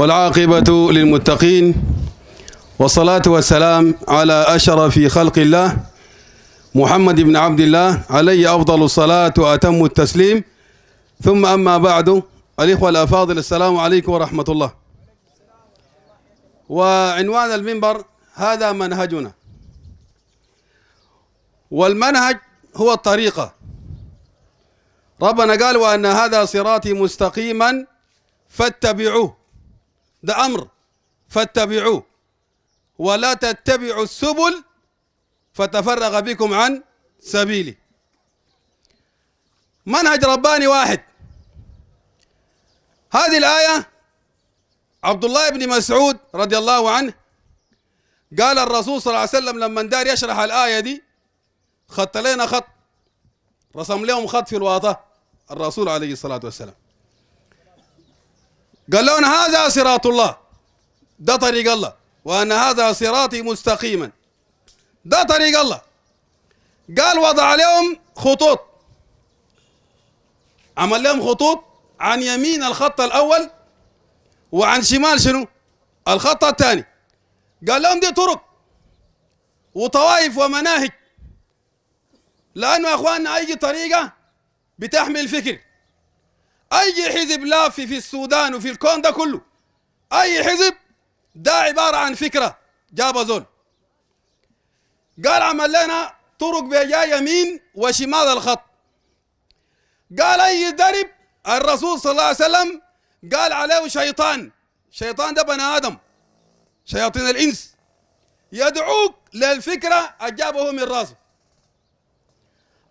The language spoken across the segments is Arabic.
والعاقبة للمتقين والصلاة والسلام على أشرف خلق الله محمد بن عبد الله عليه أفضل الصلاة وأتم التسليم ثم أما بعد الإخوة الأفاضل السلام عليكم ورحمة الله وعنوان المنبر هذا منهجنا والمنهج هو الطريقة ربنا قال وأن هذا صراطي مستقيما فاتبعوه ده أمر فاتبعوه ولا تتبعوا السبل فتفرغ بكم عن سبيلي منهج رباني واحد هذه الآية عبد الله بن مسعود رضي الله عنه قال الرسول صلى الله عليه وسلم لما دار يشرح الآية دي خط لنا خط رسم لهم خط في الواطة الرسول عليه الصلاة والسلام قال لهم هذا صراط الله ده طريق الله وأن هذا صراطي مستقيما ده طريق الله قال وضع عليهم خطوط عمل لهم خطوط عن يمين الخط الأول وعن شمال شنو الخط الثاني قال لهم دي طرق وطوائف ومناهج لأنه يا أخواننا أي طريقة بتحمل فكر اي حزب لافي في السودان وفي الكون ده كله اي حزب ده عباره عن فكره جاب زول قال عمل لنا طرق بجا يمين وشمال الخط قال اي درب الرسول صلى الله عليه وسلم قال عليه شيطان شيطان ده بني ادم شياطين الانس يدعوك للفكره اجابه من راسه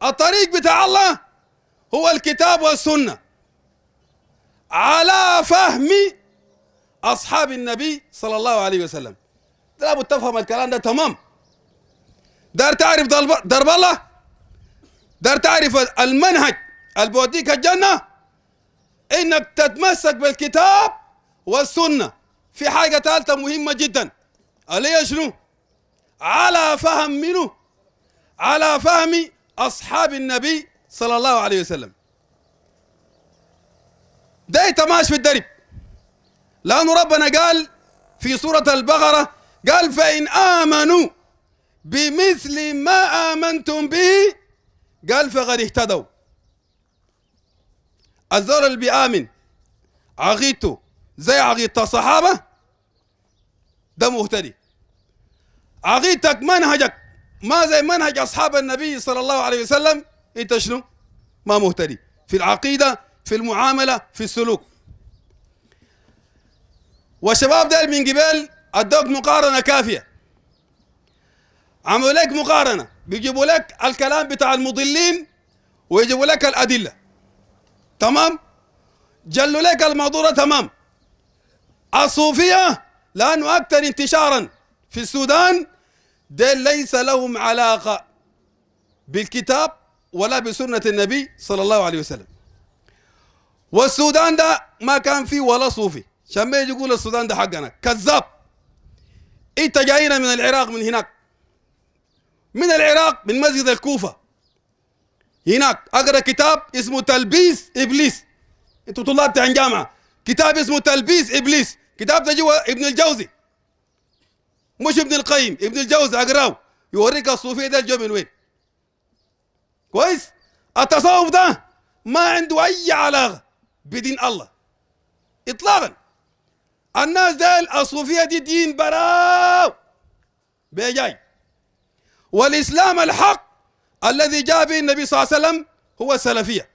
الطريق بتاع الله هو الكتاب والسنه على فهم أصحاب النبي صلى الله عليه وسلم لابد تفهم الكلام ده تمام دار تعرف درب الله دار تعرف المنهج البوديك الجنة إنك تتمسك بالكتاب والسنة في حاجة ثالثة مهمة جدا اللي هي شنو؟ على فهم منه على فهم أصحاب النبي صلى الله عليه وسلم ده يتماش في الدرب لأنه ربنا قال في سورة البقرة قال فإن آمنوا بمثل ما آمنتم به قال فقد اهتدوا الزول اللي بيآمن عقيدته زي عقيدة الصحابة ده مهتدي عقيدتك منهجك ما زي منهج أصحاب النبي صلى الله عليه وسلم أنت شنو؟ ما مهتدي في العقيدة في المعامله في السلوك والشباب ده من قبل ادوك مقارنه كافيه عملوا لك مقارنه بيجيبوا لك الكلام بتاع المضلين ويجيبوا لك الادله تمام جلوا لك الموضوع تمام الصوفيه لانه اكثر انتشارا في السودان دي ليس لهم علاقه بالكتاب ولا بسنه النبي صلى الله عليه وسلم والسودان ده ما كان فيه ولا صوفي شمي يقول السودان ده حقنا كذاب انت جاينا من العراق من هناك من العراق من مسجد الكوفة هناك اقرا كتاب اسمه تلبيس ابليس انتوا طلاب عن جامعة كتاب اسمه تلبيس ابليس كتاب ده جوا ابن الجوزي مش ابن القيم ابن الجوزي اقراه يوريك الصوفية ده جو من وين كويس التصوف ده ما عنده اي علاقة بدين الله اطلاقا الناس دي الصوفيه دي دين براو بيجاي والاسلام الحق الذي جاء به النبي صلى الله عليه وسلم هو السلفيه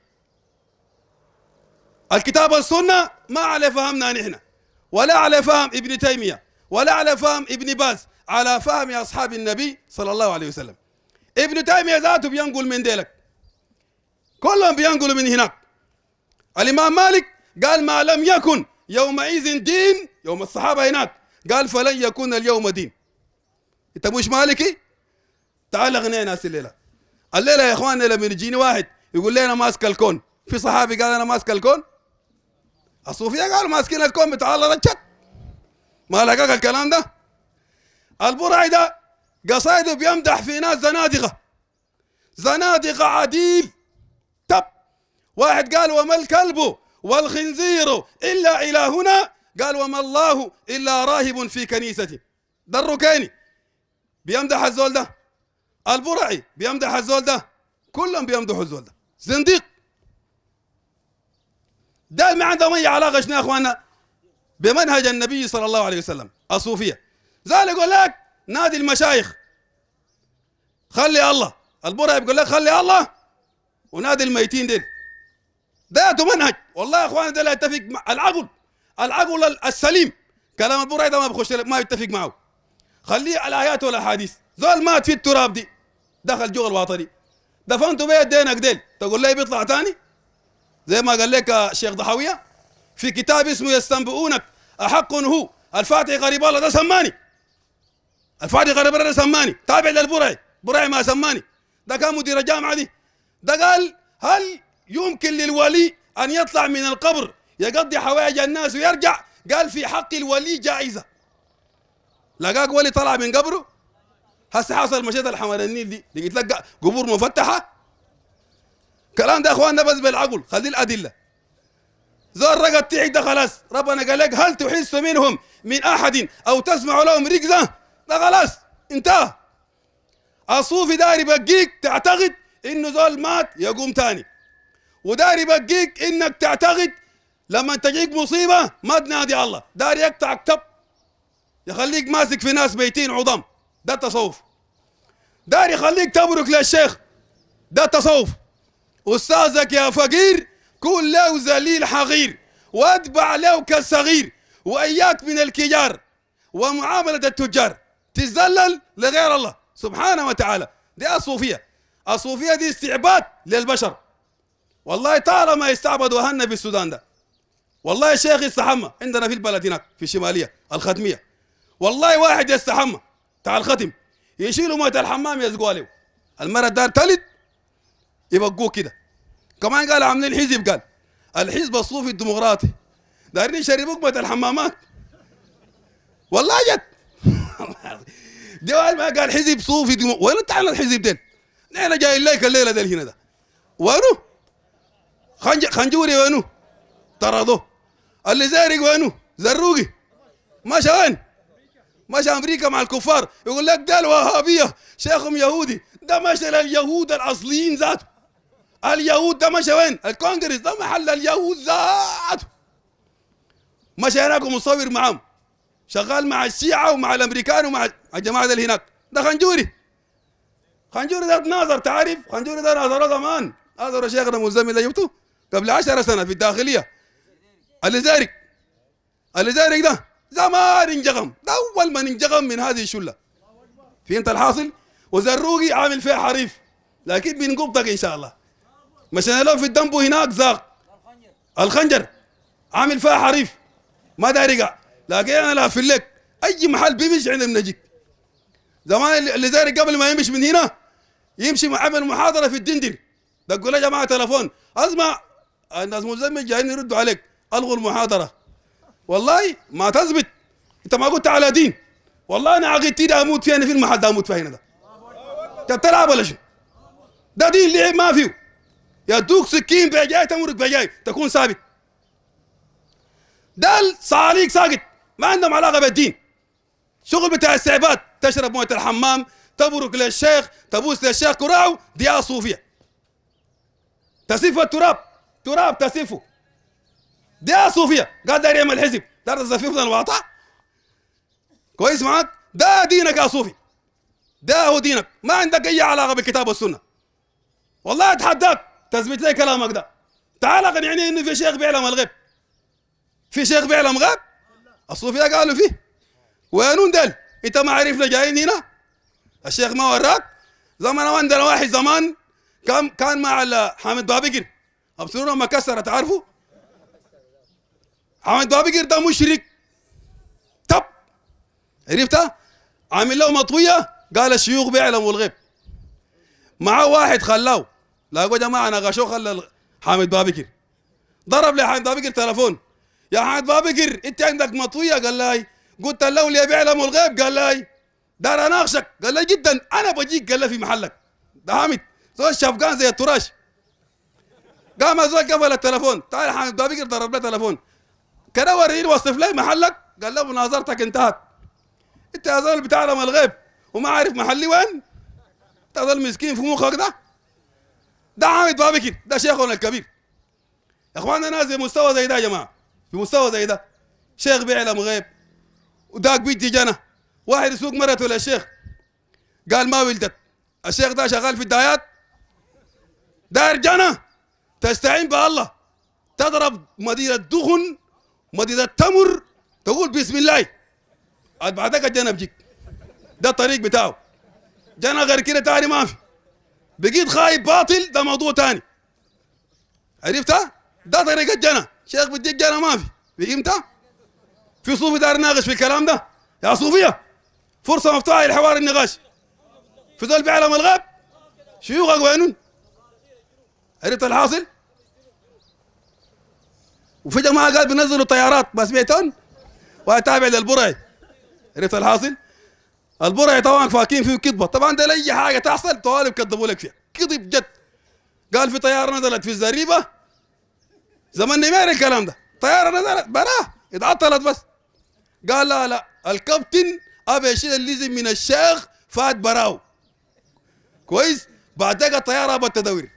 الكتاب والسنه ما على فهمنا نحن ولا على فهم ابن تيميه ولا على فهم ابن باز على فهم اصحاب النبي صلى الله عليه وسلم ابن تيميه ذاته بينقل من ديلك كلهم بينقلوا من هناك الإمام مالك قال ما لم يكن يومئذ دين يوم الصحابة هناك قال فلن يكون اليوم دين أنت مش مالكي؟ تعال أغني ناس الليلة الليلة يا إخواننا لما يجيني واحد يقول لي أنا ماسك الكون في صحابي قال أنا ماسك الكون الصوفية قالوا ماسكين الكون بتاع الله رجت ما لقاك الكلام ده البرعي ده قصايده بيمدح في ناس زنادقة زنادقة عديل واحد قال وما الكلب والخنزير إلا إلهنا قال وما الله إلا راهب في كنيستي ده الركيني بيمدح الزول ده البرعي بيمدح الزول ده كلهم بيمدحوا الزول ده زنديق ده ما عندهم اي علاقه شنو يا اخواننا بمنهج النبي صلى الله عليه وسلم الصوفيه زال يقول لك نادي المشايخ خلي الله البرعي بيقول لك خلي الله ونادي الميتين ديل ذاته منهج والله يا اخوان ده لا يتفق مع العقل العقل السليم كلام البرعي ده ما بخش ما يتفق معه خليه على الايات والاحاديث زول مات في التراب دي دخل جوه الوطني دفنته بيه دينك ديل تقول لي إيه بيطلع تاني زي ما قال لك الشيخ ضحاويه في كتاب اسمه يستنبئونك احق هو الفاتح غريب الله ده سماني الفاتح غريب الله ده سماني تابع للبرعي برعي ما سماني ده كان مدير الجامعه دي ده قال هل يمكن للولي أن يطلع من القبر يقضي حوائج الناس ويرجع قال في حق الولي جائزة لقاك ولي طلع من قبره هسه حصل مشيت الحمل النيل دي لقيت لك قبور مفتحة كلام ده اخواننا بس بالعقل خلي الادله زار رقد تعيد ده خلاص ربنا قال لك هل تحس منهم من احد او تسمع لهم ركزه ده خلاص انتهى الصوفي داري بقيك تعتقد انه زول مات يقوم تاني وداري يبقيك انك تعتقد لما تجيك مصيبه ما تنادي الله داري يقطعك تب يخليك ماسك في ناس بيتين عظام ده التصوف داري يخليك تبرك للشيخ ده التصوف استاذك يا فقير كن له ذليل حقير واتبع له كالصغير واياك من الكجار ومعامله التجار تتذلل لغير الله سبحانه وتعالى دي الصوفيه الصوفيه دي استعباد للبشر والله ما يستعبد اهلنا في السودان ده والله يا شيخ يستحمى عندنا في البلد هناك في الشماليه الختميه والله واحد يستحمى بتاع الختم يشيلوا ميه الحمام يزقوا له المره دار تلد يبقوه كده كمان قال عاملين حزب قال الحزب الصوفي الديمقراطي دايرين يشربوك ميه الحمامات والله جد جواد ما قال حزب صوفي وين انت الحزب ده؟ نحن جايين لك الليله ده هنا ده وينه؟ خنجوري وينو طردو اللي زارق وينو زروقي ماشي وين ماشي امريكا مع الكفار يقول لك ده الوهابيه شيخهم يهودي ده ماشي لليهود الاصليين ذاته اليهود ده ماشي وين الكونجرس ده محل اليهود ذاته ماشي هناك ومصور معاهم شغال مع الشيعه ومع الامريكان ومع الجماعه اللي هناك ده خنجوري خنجوري ده ناظر تعرف خنجوري ده ناظر زمان الشيخ شيخنا ملزم اللي جبته قبل 10 سنه في الداخليه الازارق الازارق ده زمان انجغم ده اول من انجغم من هذه الشله فهمت الحاصل وزروقي عامل فيها حريف لكن بنقبضك ان شاء الله مشان لو في الدمبو هناك زاق الخنجر عامل فيها حريف ما دارقة لكن انا لا في لك اي محل بيمشي عند بنجيك زمان اللي قبل ما يمشي من هنا يمشي عمل محاضره في الدندر دقوا له يا جماعه تلفون اسمع الناس مزمل جايين يردوا عليك الغوا المحاضره والله ما تثبت انت ما قلت على دين والله انا عقيدتي ده اموت فيها انا في المحل ده اموت فيها هنا ده انت بتلعب ولا شو؟ ده دين لعب ما فيه دوك سكين بجاي تمرك بجاي تكون ثابت ده الصعاليق ساقط ما عندهم علاقه بالدين شغل بتاع السعبات تشرب مويه الحمام تبرك للشيخ تبوس للشيخ كراعه دي صوفيه تسيف التراب تراب تسيفه دي صوفيا قال داير يعمل حزب دار تصففنا الواطع كويس معاك ده دينك يا صوفي ده هو دينك ما عندك اي علاقه بالكتاب والسنه والله اتحداك تثبت لي كلامك ده تعال اقنعني انه في شيخ بيعلم الغيب في شيخ بيعلم غيب الصوفيه قالوا فيه وينون دل انت ما عرفنا جايين هنا الشيخ ما وراك زمان وندر واحد زمان كان كان مع حامد بابكر ابصروا ما كسرت عارفوا عمل بابقر ده مشرك طب عرفتها عامل له مطويه قال الشيوخ بيعلموا الغيب معاه واحد خلاه لا يا جماعه انا غشوه خلى حامد بابكر ضرب لحامد بابكر تلفون يا حامد بابكر انت عندك مطويه قال لي قلت له اللي بيعلموا الغيب قال لي دار اناقشك قال لي جدا انا بجيك قال لي في محلك ده حامد زول شفقان زي التراش قام زول قفل التليفون تعال حامد بابكر ضرب له تليفون كان وريني وصف لي محلك قال له مناظرتك انتهت انت يا زول بتعلم الغيب وما عارف محلي وين انت ظل مسكين في مخك ده ده حامد بابكر ده شيخنا الكبير يا اخوانا ناس في مستوى زي ده يا جماعه في مستوى زي ده شيخ بيعلم غيب وداك بيدي جنة واحد يسوق مرته للشيخ قال ما ولدت الشيخ ده شغال في الدايات داير جنة تستعين بالله تضرب مدينة دخن مدينة تمر تقول بسم الله بعدك الجنة بجيك ده الطريق بتاعه جنة غير كده تاني ما في بقيت خايب باطل ده موضوع تاني عرفتها؟ ده طريق الجنة شيخ بديك جنة ما في فهمتها؟ في صوفي دار ناقش في الكلام ده يا صوفية فرصة مفتوحة للحوار النقاش في ذول بيعلم الغاب شيوخك وينون عرفت الحاصل؟ وفجاه ما قال بينزلوا طيارات ما سمعتهم تابع للبرعي عرفت الحاصل البرعي طبعا فاكين فيه كذبه طبعا ده اي حاجه تحصل طوالي كذبوا لك فيها كذب جد قال في طياره نزلت في الزريبه زماني ما الكلام ده طياره نزلت براه اتعطلت بس قال لا لا الكابتن ابي يشيل اللزم من الشيخ فات براو كويس بعد دقيقه الطياره ابى التدوير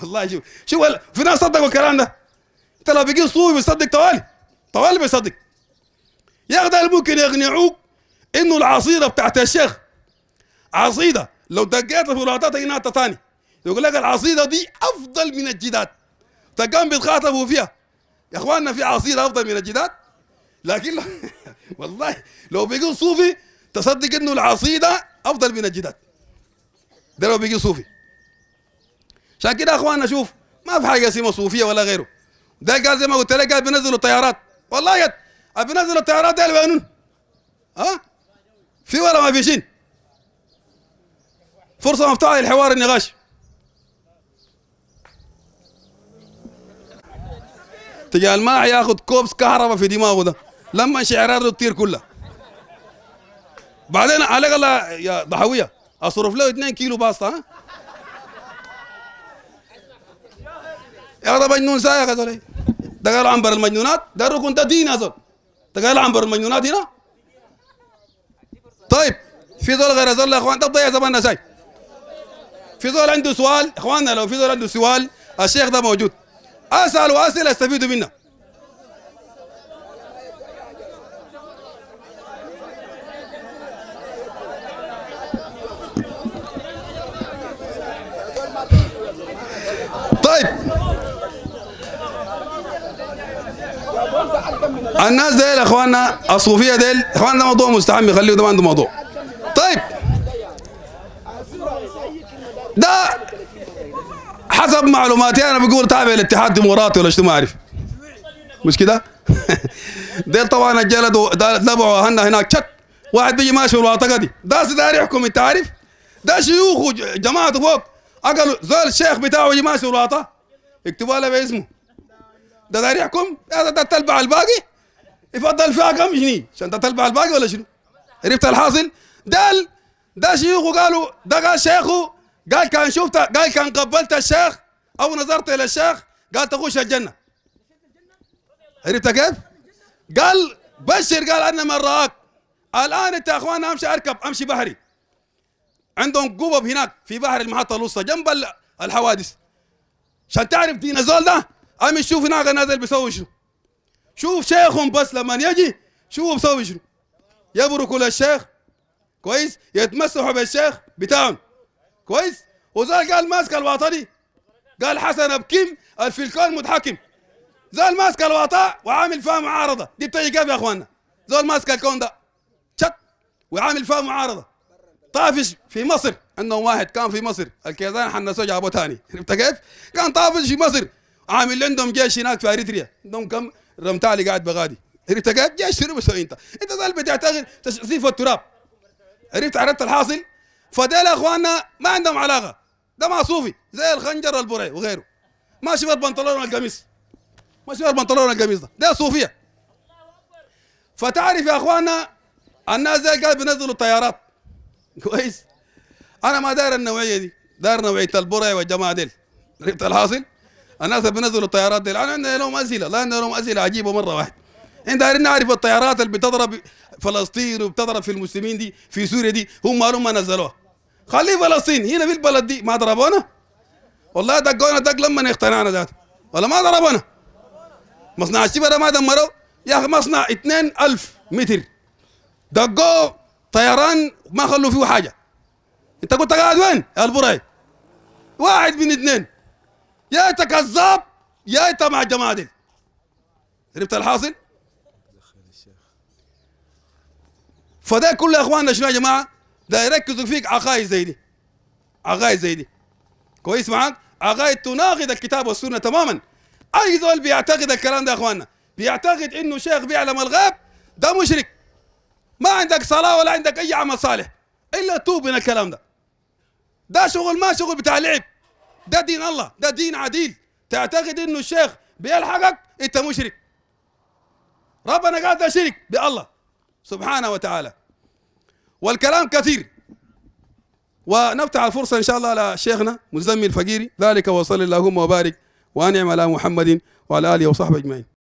والله شوف شوف في ناس صدقوا الكلام ده انت لو بيجي صوفي بيصدق طوالي طوالي بيصدق يا اخي ده ممكن يقنعوك انه العصيده بتاعت الشيخ عصيده لو دقيت في راتات هنا ثاني يقول لك العصيده دي افضل من الجداد تقام طيب بيتخاطبوا فيها يا اخواننا في عصيده افضل من الجداد لكن والله لو بيجي صوفي تصدق انه العصيده افضل من الجداد ده لو بيجي صوفي عشان كده يا اخواننا شوف ما في حاجه اسمها صوفيه ولا غيره ده قال زي ما قلت لك قال بينزلوا طيارات والله يت... بينزلوا الطيارات ده البانون ها أه؟ في ولا ما في شيء فرصة مفتوحة للحوار النقاش تجاه الماع ياخد كوبس كهرباء في دماغه ده لما شعراته تطير كلها بعدين على الله يا ضحويه اصرف له 2 كيلو باسطه ها يا رب النون سايق هذول تقال عنبر المجنونات دارو كنت دين أصلا تقال عنبر المجنونات هنا طيب في ذول غير ذول يا اخوان تضيع زماننا شيء في ذول عنده سؤال اخواننا لو في ذول عنده سؤال الشيخ ده موجود اسال وأسأل استفيدوا منه الناس ديل يا اخواننا الصوفيه ديل اخواننا ده موضوع مستحم يخليه ده ما عنده موضوع طيب ده حسب معلوماتي انا بقول تابع للاتحاد الديمقراطي ولا شو ما اعرف مش كده؟ ديل طبعا الجلد تبعوا هنا هناك شك واحد بيجي ماشي في المنطقه دي ده داري يحكم انت عارف؟ ده شيوخ جماعته فوق اقل زول الشيخ بتاعه يجي ماشي في الولاطه اكتبوا له باسمه ده داري يحكم ده تتبع الباقي يفضل فيها كم جنيه عشان تطلع الباقي ولا شنو؟ عرفت الحاصل؟ دال ده شيوخه قالوا ده قال شيخه قال كان شفت قال كان قبلت الشيخ او نظرت الى الشيخ قال تخش الجنه عرفت كيف؟ قال بشر قال انا من راك الان انت يا اخوان امشي اركب امشي بحري عندهم قبب هناك في بحر المحطه الوسطى جنب الحوادث عشان تعرف دين الزول ده امشي شوف هناك الناس اللي بيسوي شنو شوف شيخهم بس لما يجي شوف بسوي شنو يبركوا للشيخ كويس يتمسحوا بالشيخ بتاعهم كويس وزال قال ماسك الوطني قال حسن بكم الفلكون متحكم زال ماسك الوطاء وعامل فيها معارضه دي بتجي كيف يا اخواننا زال ماسك الكون ده شت وعامل فيها معارضه طافش في مصر عندهم واحد كان في مصر الكيزان حنسوه جابوه ثاني عرفت كيف؟ كان طافش في مصر عامل عندهم جيش هناك في اريتريا عندهم كم رمت علي قاعد بغادي عرفت قاعد جاي شنو بسوي انت انت ظل بتعتقد تشريف التراب عرفت عرفت الحاصل فديل اخواننا ما عندهم علاقه ده ما صوفي زي الخنجر البري وغيره ما شبه البنطلون والقميص ما شبه البنطلون والقميص ده ده صوفيه فتعرف يا اخواننا الناس زي قال بينزلوا الطيارات كويس انا ما داير النوعيه دي داير نوعيه البري والجماعه ديل عرفت الحاصل الناس اللي بينزلوا الطيارات دي الان عندنا لهم اسئله لا عندنا لهم اسئله عجيبه مره واحده انت دايرين نعرف الطيارات اللي بتضرب فلسطين وبتضرب في المسلمين دي في سوريا دي هم ما ما نزلوها خليه فلسطين هنا في البلد دي ما ضربونا والله دقونا دق لما اقتنعنا ذات ولا ما ضربونا مصنع الشبرا ما دمروا يا اخي مصنع 2000 متر دقوا طيران ما خلوا فيه حاجه انت كنت قاعد وين يا واحد من اثنين يا انت كذاب يا انت مع الجمادل عرفت الحاصل؟ فده كله يا اخواننا شنو يا جماعه؟ ده يركزوا فيك عقائد زي دي عقائد زي دي كويس معاك؟ عقائد تناقض الكتاب والسنه تماما اي زول بيعتقد الكلام ده يا اخواننا بيعتقد انه شيخ بيعلم الغيب ده مشرك ما عندك صلاه ولا عندك اي عمل صالح الا توب من الكلام ده ده شغل ما شغل بتاع لعب ده دين الله ده دين عديل تعتقد انه الشيخ بيلحقك انت مشرك ربنا قال ده شرك بالله سبحانه وتعالى والكلام كثير ونفتح الفرصة إن شاء الله على شيخنا الفقيري ذلك وصل اللهم وبارك وأنعم على محمد وعلى آله وصحبه أجمعين